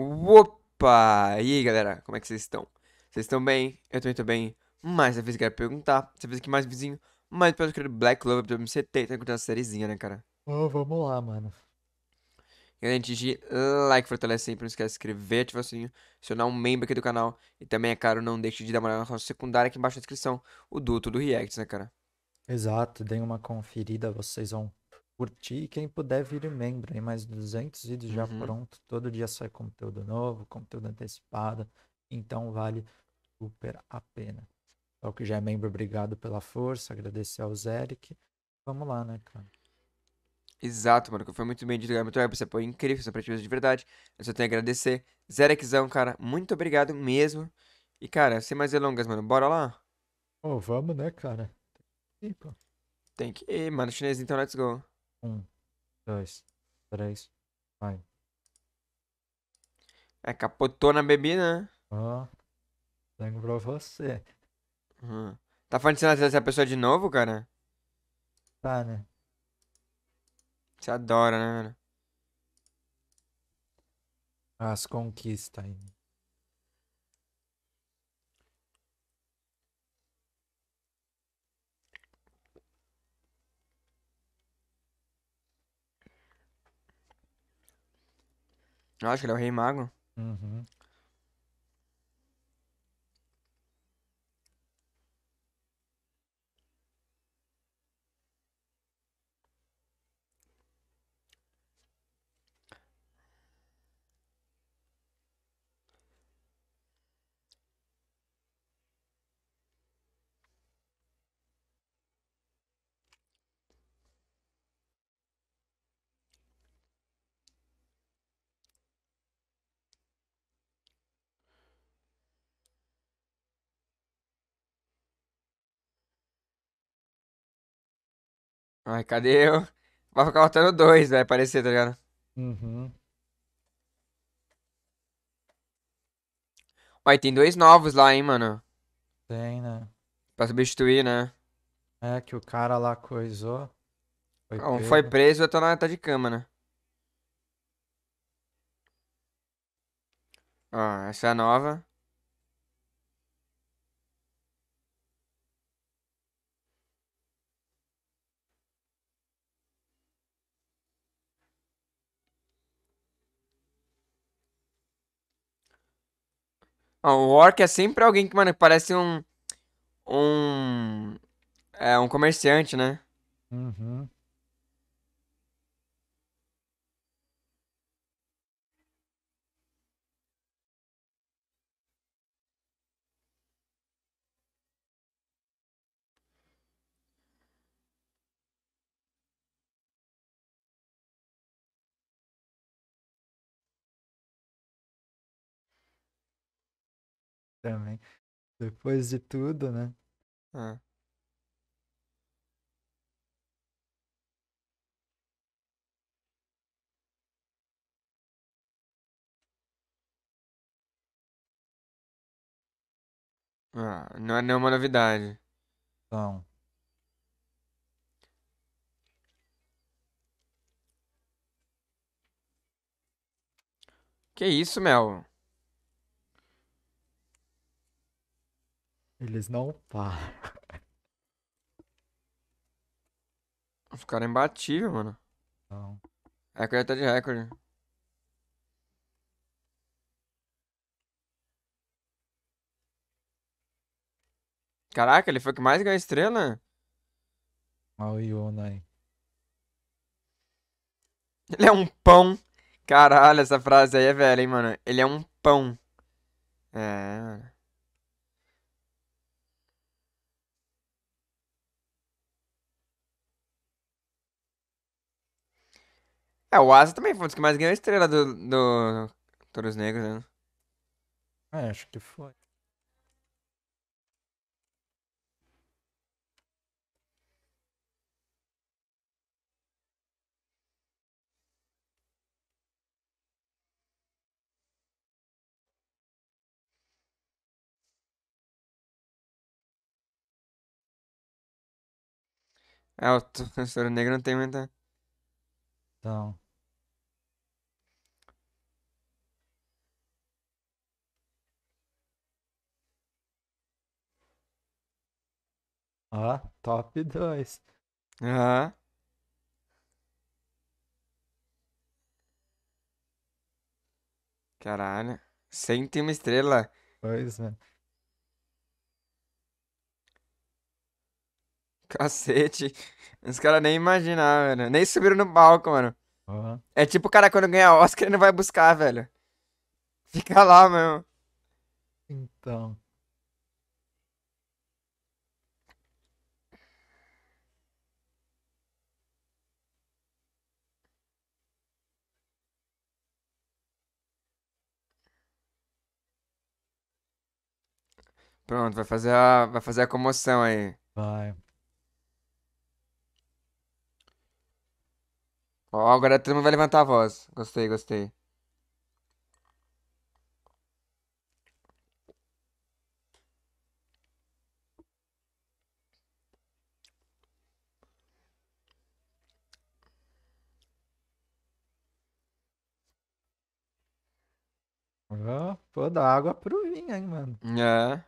Opa! E aí, galera, como é que vocês estão? Vocês estão bem? Eu também estou bem. Mas dessa vez eu quero perguntar, dessa vez que mais vizinho, mais pelo que Black Clover do MCT, tá encontrando a sériezinha, né, cara? Oh, vamos lá, mano. E antes de like, fortalece sempre, não esquece de se inscrever, ativar o sininho, se tornar um membro aqui do canal. E também, é claro, não deixe de dar uma olhada na nossa secundária aqui embaixo na descrição, o duto do React, né, cara? Exato, deem uma conferida, vocês vão curtir. E quem puder, vir membro. aí mais 200 vídeos já uhum. pronto. Todo dia sai conteúdo novo, conteúdo antecipado. Então vale super a pena. Ao é que já é membro, obrigado pela força. Agradecer ao Zeric. Vamos lá, né, cara? Exato, mano. Foi muito bem dito, Gabriel. Muito você apoio incrível, você é partida de verdade. Eu só tenho a agradecer. Zerexão, cara. Muito obrigado mesmo. E, cara, sem mais delongas, mano. Bora lá? Ô, oh, vamos, né, cara? Tem que ir, Tem que ir, mano. Chinês, então, let's go. Um, dois, três, vai. É, capotou na bebida, né? Ó, tenho pra você. Uhum. Tá falando que de essa pessoa de novo, cara? Tá, né? Você adora, né, mano? As conquistas ainda. Eu acho que ele é o Rei Mago. Uhum. Ai, cadê eu? Vai ficar faltando dois, vai aparecer, tá ligado? Uhum. Ué, tem dois novos lá, hein, mano. Tem, né? Pra substituir, né? É, que o cara lá coisou. Foi ah, um foi preso e outro tá de cama, né? Ó, essa é a nova. O orc é sempre alguém que, mano, parece um. Um. É, um comerciante, né? Uhum. também. Depois de tudo, né? É. Ah, não é nenhuma novidade. Então. Que isso, Mel? Eles não param. Os caras é imbatível, mano. Não. Recorde tá de recorde. Caraca, ele foi o que mais ganhou estrela? Olha né? o Yunai. Ele é um pão. Caralho, essa frase aí é velha, hein, mano. Ele é um pão. É, mano. É, o Asa também foi um dos que mais ganhou estrela do, do Toros Negros, né? É, acho que foi. É, o Touro Negro não tem muita. Então. Ó, top 2. Ah. Caralho. uma estrela. Pois é. Cacete. Os caras nem imaginavam, mano. Nem subiram no palco, mano. Uhum. É tipo o cara quando ganha Oscar ele não vai buscar, velho. Fica lá mesmo. Então. Pronto, vai fazer a, vai fazer a comoção aí. Vai. Ó, agora a mundo vai levantar a voz. Gostei, gostei. pô, dá água pro vinho, hein, mano. É.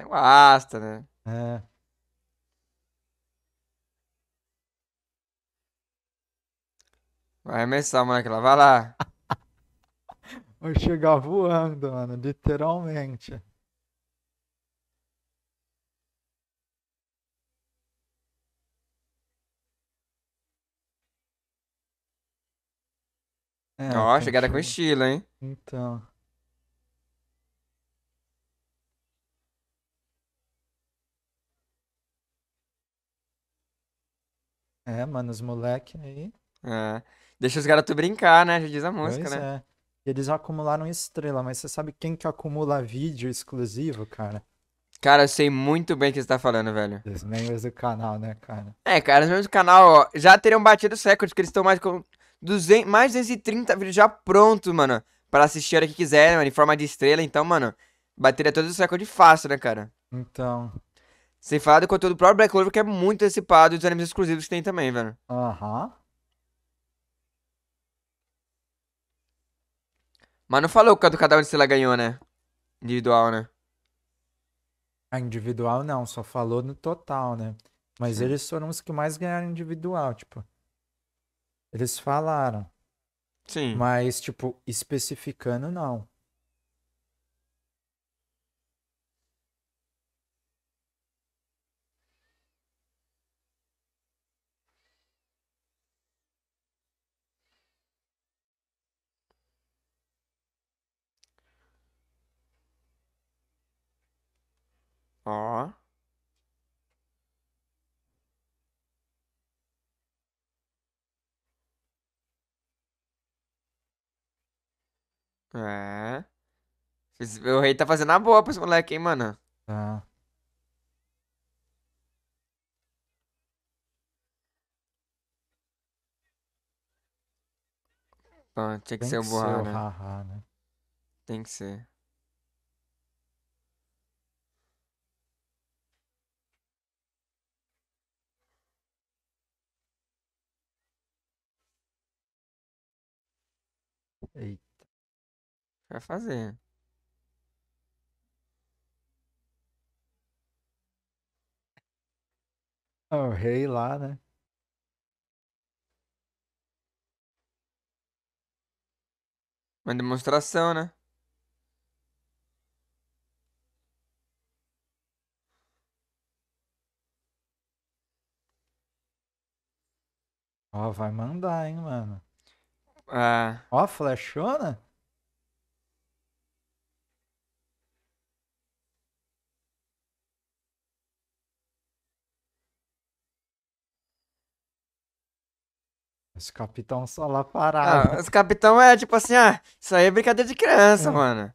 É uma asta, né? É. Vai arremessar, moleque, lá. Vai lá. Vou chegar voando, mano, literalmente. É, Ó, chegada que... com estilo, hein? Então. É, mano, os moleque aí. É. Deixa os garotos brincar, né? Já diz a música, pois né? É. Eles acumularam estrela, mas você sabe quem que acumula vídeo exclusivo, cara? Cara, eu sei muito bem o que você tá falando, velho. Os membros do canal, né, cara? É, cara, os membros do canal ó, já teriam batido os recordes, porque eles estão mais com 200, mais 230 vídeos já prontos, mano. Pra assistir a hora que quiserem, mano, em forma de estrela. Então, mano, bateria todos os recordes fácil, né, cara? Então, sem falar do conteúdo do próprio Black Clover, que é muito antecipado e dos animes exclusivos que tem também, velho. Aham. Uhum. Mas não falou do cada um se ela ganhou, né? Individual, né? A individual não, só falou no total, né? Mas Sim. eles foram os que mais ganharam individual, tipo. Eles falaram. Sim. Mas, tipo, especificando, não. Ó. É. O rei tá fazendo a boa pra esse moleque, hein, mano? Tá. tinha que Tem ser o que ser o né? né? Tem que ser. Eita. Vai fazer. É o rei lá, né? Uma demonstração, né? Ó, vai mandar, hein, mano. Ah. Ó, flechona. Os capitão só lá pararam. Ah, os capitão é tipo assim, ah, isso aí é brincadeira de criança, é. mano.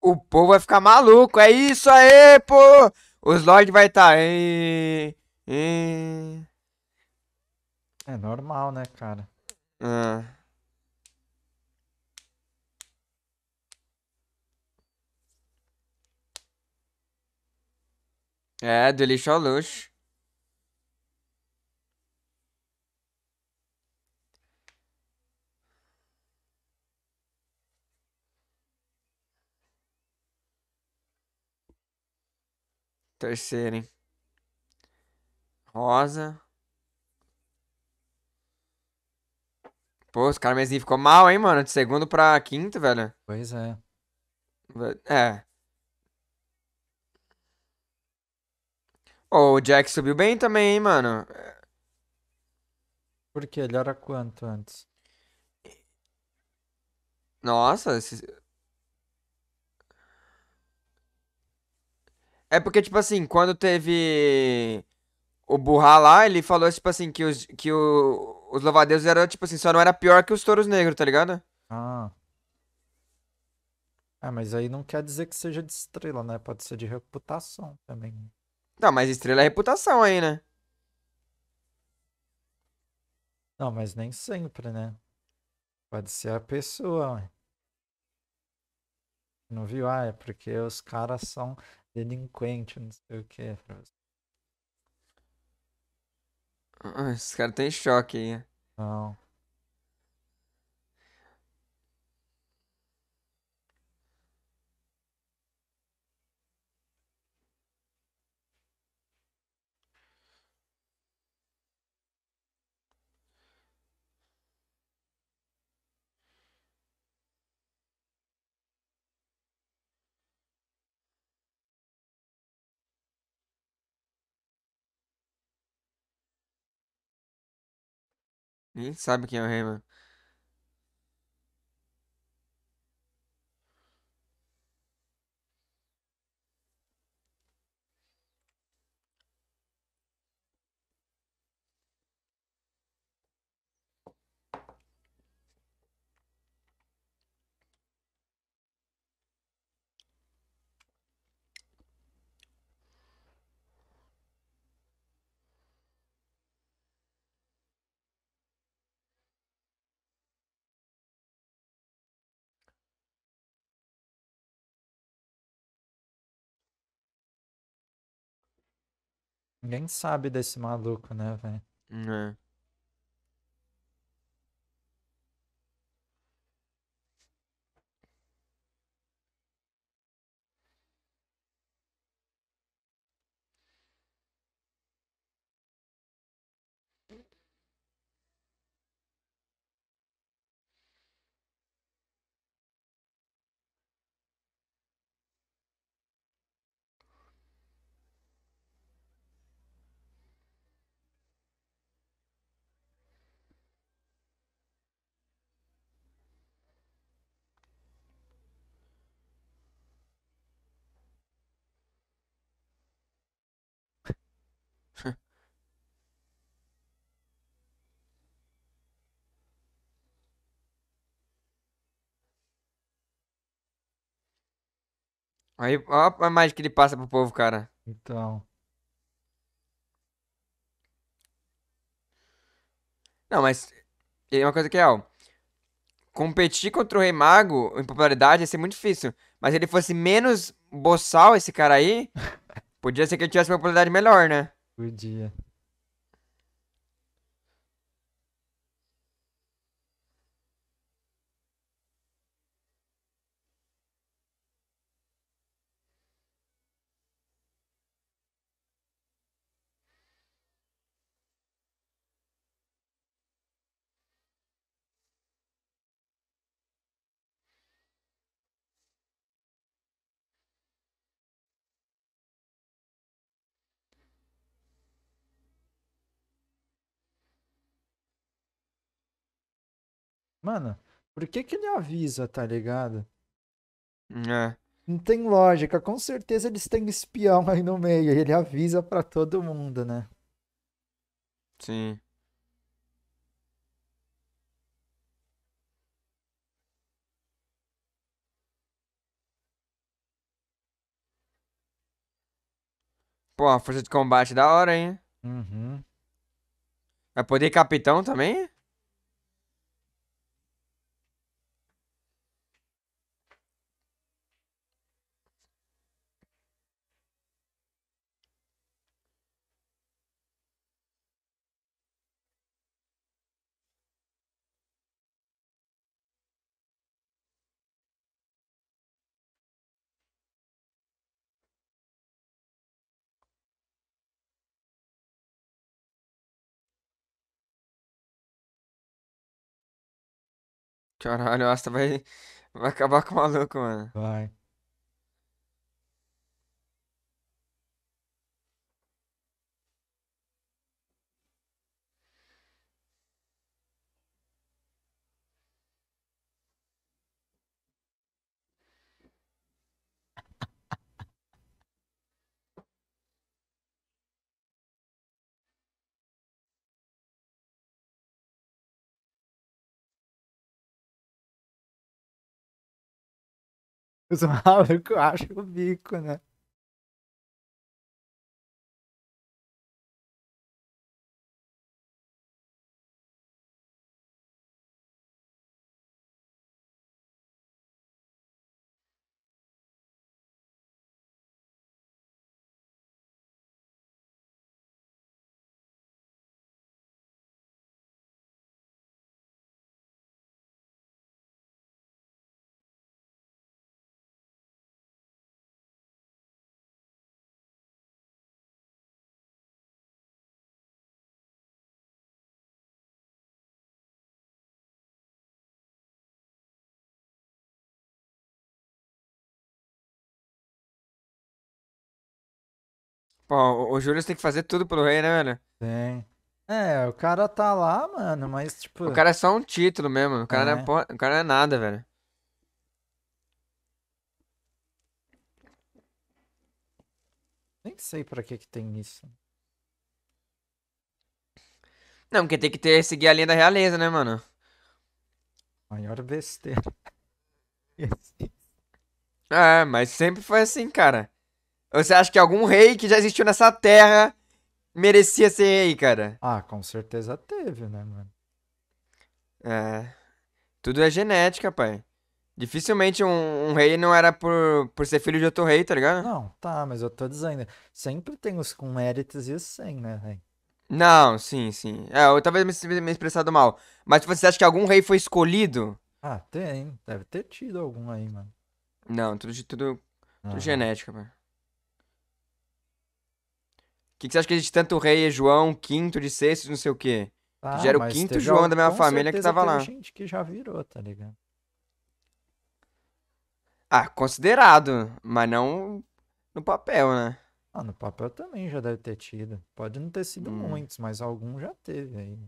O povo vai ficar maluco. É isso aí, pô! Os lords vai estar. Tá... É... É... normal, né, cara? Ah. É, do lixo ao luxo. Terceiro, hein? Rosa. Pô, os caras ficou mal, hein, mano? De segundo pra quinto, velho. Pois é. É. Oh, o Jack subiu bem também, hein, mano? Por quê? Ele era quanto antes? Nossa, esse... É porque, tipo assim, quando teve o Burra lá, ele falou, tipo assim, que os, que o, os louvadeus eram, tipo assim, só não era pior que os touros negros, tá ligado? Ah. Ah, mas aí não quer dizer que seja de estrela, né? Pode ser de reputação também. Não, mas estrela é reputação aí, né? Não, mas nem sempre, né? Pode ser a pessoa. Ué. Não viu? Ah, é porque os caras são. Delinquente, não sei o que. Ah, esse cara tem choque aí. Não. Ninguém sabe quem é o Rayman. Ninguém sabe desse maluco, né, velho? É. Aí, ó a imagem que ele passa pro povo, cara. Então. Não, mas. É uma coisa que é, ó. Competir contra o Rei Mago em popularidade ia ser muito difícil. Mas se ele fosse menos boçal, esse cara aí. podia ser que ele tivesse uma popularidade melhor, né? Por dia. Mano, por que que ele avisa, tá ligado? É. Não tem lógica. Com certeza eles têm espião aí no meio. Ele avisa para todo mundo, né? Sim. Pô, a força de combate é da hora, hein? Uhum. Vai é poder capitão também? Caralho, o Asta vai, vai acabar com o maluco, mano. Vai. Os malucos acham o bico, né? Pô, o Júlio tem que fazer tudo pro rei, né, velho? Tem. É, o cara tá lá, mano, mas tipo. O cara é só um título mesmo. O cara, é. não, é, é. o cara não é nada, velho. Nem sei pra que que tem isso. Não, porque tem que ter, seguir a linha da realeza, né, mano? Maior besteira. é, mas sempre foi assim, cara. Você acha que algum rei que já existiu nessa terra merecia ser rei, cara? Ah, com certeza teve, né, mano? É. Tudo é genética, pai. Dificilmente um, um, rei não era por, por ser filho de outro rei, tá ligado? Não, tá, mas eu tô dizendo, sempre tem os com méritos e os sem, né, rei? Não, sim, sim. É, eu talvez me, me expressado mal. Mas você acha que algum rei foi escolhido? Ah, tem. Deve ter tido algum aí, mano. Não, tudo, tudo, tudo genética, mano que, que você acha que existe tanto rei e João, quinto de sexto, não sei o quê? Ah, que já era o ah, quinto João da minha família que tava lá. gente que já virou, tá ligado? Ah, considerado, mas não no papel, né? Ah, no papel também já deve ter tido. Pode não ter sido hum. muitos, mas algum já teve aí.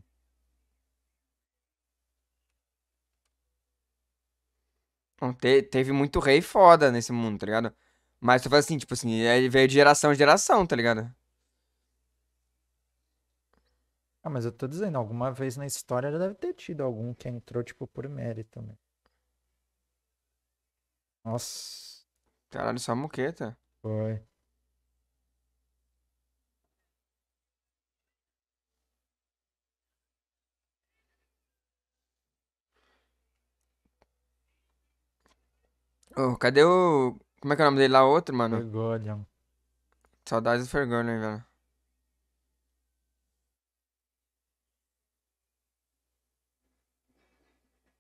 te, teve muito rei foda nesse mundo, tá ligado? Mas tu faz assim, tipo assim, ele veio de geração em geração, tá ligado? Ah, mas eu tô dizendo, alguma vez na história já deve ter tido algum que entrou, tipo, por mérito, né? Nossa. Caralho, só muqueta. Foi. Oh, cadê o. Como é que é o nome dele lá? Outro, mano? Fergolion. Saudades do Fergolion, velho.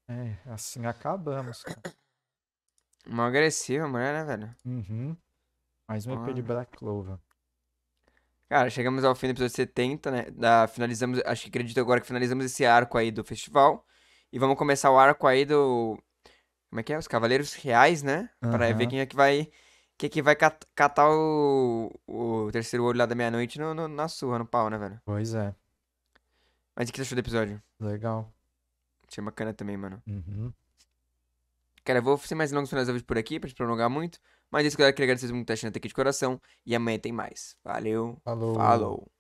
É, assim acabamos, cara. Uma agressiva mulher, né, velho? Uhum. Mais um EP de Black Clover. Cara, chegamos ao fim do episódio 70, né? Da, finalizamos, acho que acredito agora que finalizamos esse arco aí do festival. E vamos começar o arco aí do. Como é que é? Os Cavaleiros Reais, né? Uhum. Pra ver quem é que vai. Quem é que vai catar o, o terceiro olho lá da meia-noite no, no, na sua, no pau, né, velho? Pois é. Mas o que você achou do episódio? Legal é bacana também, mano. Uhum. Cara, eu vou ser mais longo no final por aqui, pra gente prolongar muito. Mas é isso, galera. Queria agradecer muito por estar até aqui de coração. E amanhã tem mais. Valeu. Falou. Falou.